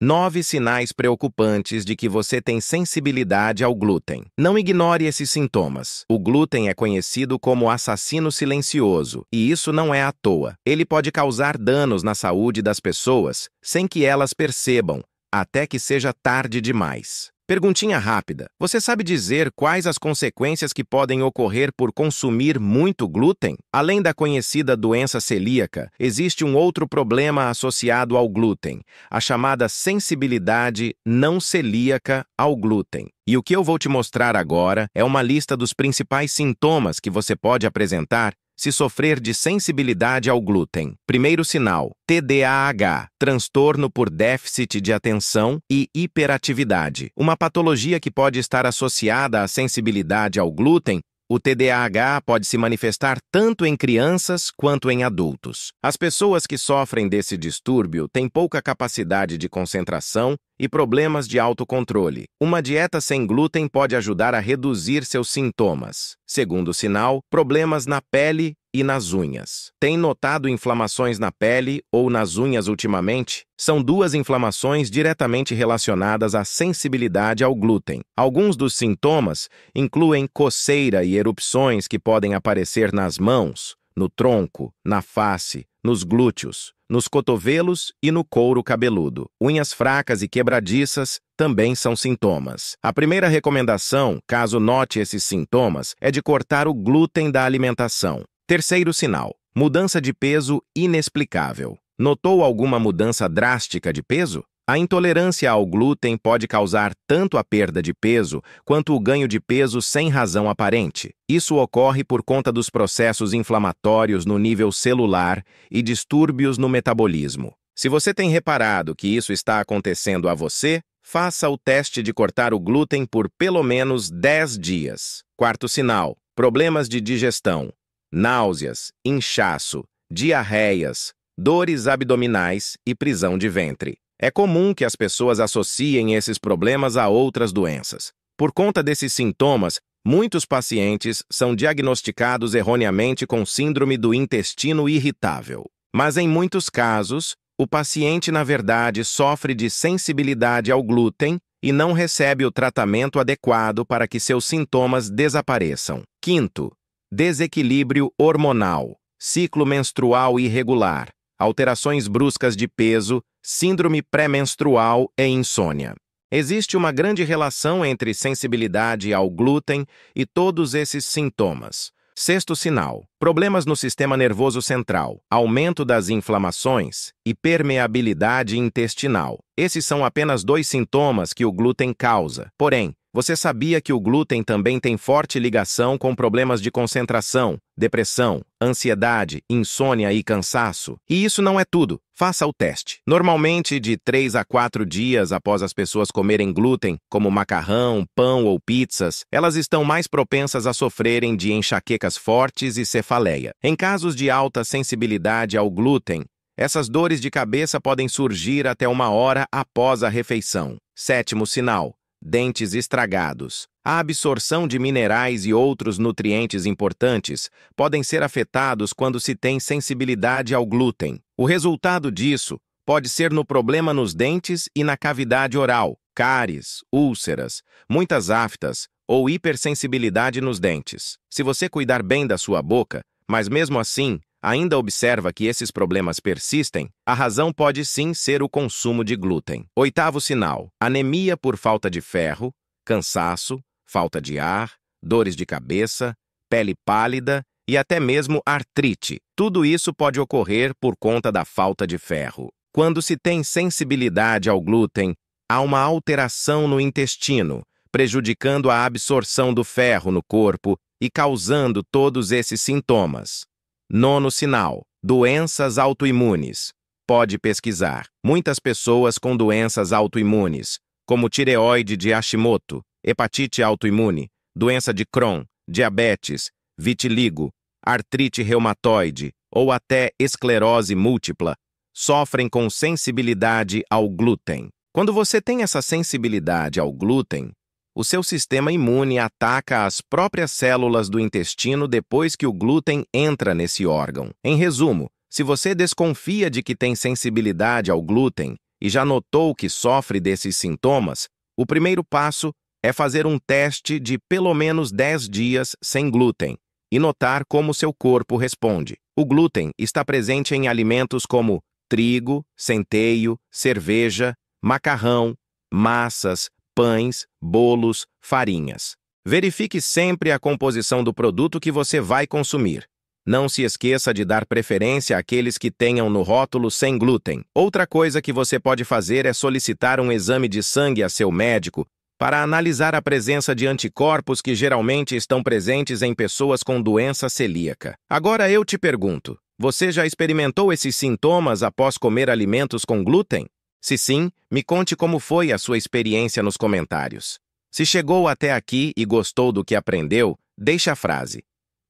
Nove sinais preocupantes de que você tem sensibilidade ao glúten. Não ignore esses sintomas. O glúten é conhecido como assassino silencioso, e isso não é à toa. Ele pode causar danos na saúde das pessoas sem que elas percebam, até que seja tarde demais. Perguntinha rápida. Você sabe dizer quais as consequências que podem ocorrer por consumir muito glúten? Além da conhecida doença celíaca, existe um outro problema associado ao glúten, a chamada sensibilidade não celíaca ao glúten. E o que eu vou te mostrar agora é uma lista dos principais sintomas que você pode apresentar se sofrer de sensibilidade ao glúten. Primeiro sinal: TDAH, transtorno por déficit de atenção e hiperatividade. Uma patologia que pode estar associada à sensibilidade ao glúten o TDAH pode se manifestar tanto em crianças quanto em adultos. As pessoas que sofrem desse distúrbio têm pouca capacidade de concentração e problemas de autocontrole. Uma dieta sem glúten pode ajudar a reduzir seus sintomas. Segundo sinal, problemas na pele e nas unhas. Tem notado inflamações na pele ou nas unhas ultimamente? São duas inflamações diretamente relacionadas à sensibilidade ao glúten. Alguns dos sintomas incluem coceira e erupções que podem aparecer nas mãos, no tronco, na face, nos glúteos, nos cotovelos e no couro cabeludo. Unhas fracas e quebradiças também são sintomas. A primeira recomendação, caso note esses sintomas, é de cortar o glúten da alimentação. Terceiro sinal: mudança de peso inexplicável. Notou alguma mudança drástica de peso? A intolerância ao glúten pode causar tanto a perda de peso quanto o ganho de peso sem razão aparente. Isso ocorre por conta dos processos inflamatórios no nível celular e distúrbios no metabolismo. Se você tem reparado que isso está acontecendo a você, faça o teste de cortar o glúten por pelo menos 10 dias. Quarto sinal: problemas de digestão náuseas, inchaço, diarreias, dores abdominais e prisão de ventre. É comum que as pessoas associem esses problemas a outras doenças. Por conta desses sintomas, muitos pacientes são diagnosticados erroneamente com síndrome do intestino irritável. Mas em muitos casos, o paciente, na verdade, sofre de sensibilidade ao glúten e não recebe o tratamento adequado para que seus sintomas desapareçam. Quinto, desequilíbrio hormonal, ciclo menstrual irregular, alterações bruscas de peso, síndrome pré-menstrual e insônia. Existe uma grande relação entre sensibilidade ao glúten e todos esses sintomas. Sexto sinal: problemas no sistema nervoso central, aumento das inflamações e permeabilidade intestinal. Esses são apenas dois sintomas que o glúten causa. Porém, você sabia que o glúten também tem forte ligação com problemas de concentração, depressão, ansiedade, insônia e cansaço? E isso não é tudo. Faça o teste. Normalmente, de 3 a 4 dias após as pessoas comerem glúten, como macarrão, pão ou pizzas, elas estão mais propensas a sofrerem de enxaquecas fortes e cefaleia. Em casos de alta sensibilidade ao glúten, essas dores de cabeça podem surgir até uma hora após a refeição. Sétimo sinal dentes estragados. A absorção de minerais e outros nutrientes importantes podem ser afetados quando se tem sensibilidade ao glúten. O resultado disso pode ser no problema nos dentes e na cavidade oral, cáries, úlceras, muitas aftas ou hipersensibilidade nos dentes. Se você cuidar bem da sua boca, mas mesmo assim ainda observa que esses problemas persistem, a razão pode sim ser o consumo de glúten. Oitavo sinal: anemia por falta de ferro, cansaço, falta de ar, dores de cabeça, pele pálida e até mesmo artrite. Tudo isso pode ocorrer por conta da falta de ferro. Quando se tem sensibilidade ao glúten, há uma alteração no intestino, prejudicando a absorção do ferro no corpo e causando todos esses sintomas. Nono sinal: doenças autoimunes. Pode pesquisar. Muitas pessoas com doenças autoimunes, como tireoide de Hashimoto, hepatite autoimune, doença de Crohn, diabetes, vitiligo, artrite reumatoide ou até esclerose múltipla, sofrem com sensibilidade ao glúten. Quando você tem essa sensibilidade ao glúten, o seu sistema imune ataca as próprias células do intestino depois que o glúten entra nesse órgão. Em resumo, se você desconfia de que tem sensibilidade ao glúten e já notou que sofre desses sintomas, o primeiro passo é fazer um teste de pelo menos 10 dias sem glúten e notar como seu corpo responde. O glúten está presente em alimentos como trigo, centeio, cerveja, macarrão, massas, pães, bolos, farinhas. Verifique sempre a composição do produto que você vai consumir. Não se esqueça de dar preferência àqueles que tenham no rótulo sem glúten. Outra coisa que você pode fazer é solicitar um exame de sangue a seu médico para analisar a presença de anticorpos que geralmente estão presentes em pessoas com doença celíaca. Agora eu te pergunto, você já experimentou esses sintomas após comer alimentos com glúten? Se sim, me conte como foi a sua experiência nos comentários. Se chegou até aqui e gostou do que aprendeu, deixe a frase.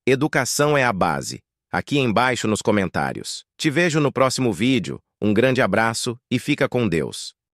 Educação é a base. Aqui embaixo nos comentários. Te vejo no próximo vídeo, um grande abraço e fica com Deus.